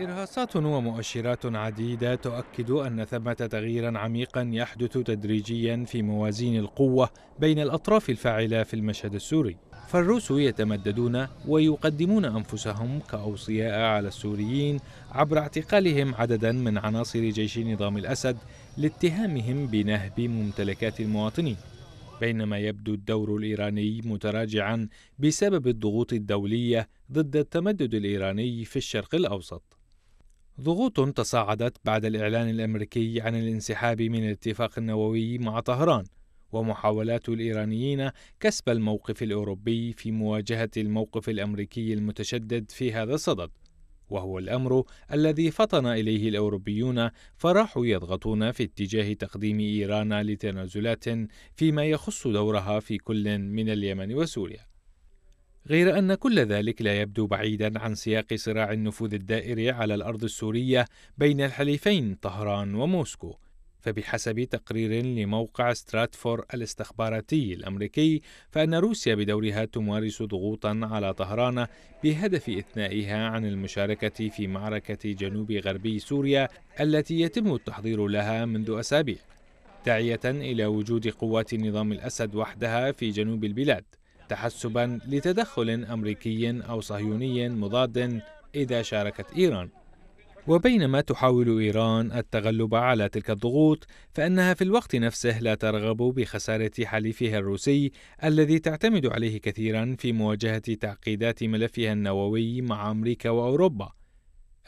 إرهاصات ومؤشرات عديدة تؤكد أن ثمة تغييرا عميقا يحدث تدريجيا في موازين القوة بين الأطراف الفاعلة في المشهد السوري فالروس يتمددون ويقدمون أنفسهم كأوصياء على السوريين عبر اعتقالهم عددا من عناصر جيش نظام الأسد لاتهامهم بنهب ممتلكات المواطنين بينما يبدو الدور الايراني متراجعا بسبب الضغوط الدوليه ضد التمدد الايراني في الشرق الاوسط ضغوط تصاعدت بعد الإعلان الأمريكي عن الانسحاب من الاتفاق النووي مع طهران ومحاولات الإيرانيين كسب الموقف الأوروبي في مواجهة الموقف الأمريكي المتشدد في هذا الصدد وهو الأمر الذي فطن إليه الأوروبيون فراحوا يضغطون في اتجاه تقديم إيران لتنازلات فيما يخص دورها في كل من اليمن وسوريا غير أن كل ذلك لا يبدو بعيدا عن سياق صراع النفوذ الدائري على الأرض السورية بين الحليفين طهران وموسكو فبحسب تقرير لموقع ستراتفور الاستخباراتي الأمريكي فإن روسيا بدورها تمارس ضغوطا على طهران بهدف إثنائها عن المشاركة في معركة جنوب غربي سوريا التي يتم التحضير لها منذ أسابيع داعية إلى وجود قوات نظام الأسد وحدها في جنوب البلاد تحسبا لتدخل أمريكي أو صهيوني مضاد إذا شاركت إيران وبينما تحاول إيران التغلب على تلك الضغوط فإنها في الوقت نفسه لا ترغب بخسارة حليفها الروسي الذي تعتمد عليه كثيرا في مواجهة تعقيدات ملفها النووي مع أمريكا وأوروبا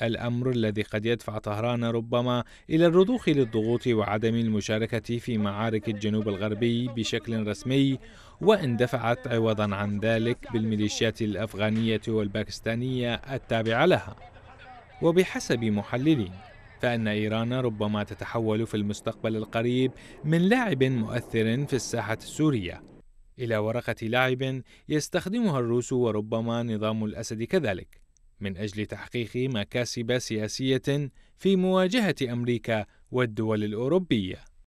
الأمر الذي قد يدفع طهران ربما إلى الرضوخ للضغوط وعدم المشاركة في معارك الجنوب الغربي بشكل رسمي وإن دفعت عوضا عن ذلك بالميليشيات الأفغانية والباكستانية التابعة لها وبحسب محللين فإن إيران ربما تتحول في المستقبل القريب من لاعب مؤثر في الساحة السورية إلى ورقة لاعب يستخدمها الروس وربما نظام الأسد كذلك من أجل تحقيق مكاسب سياسية في مواجهة أمريكا والدول الأوروبية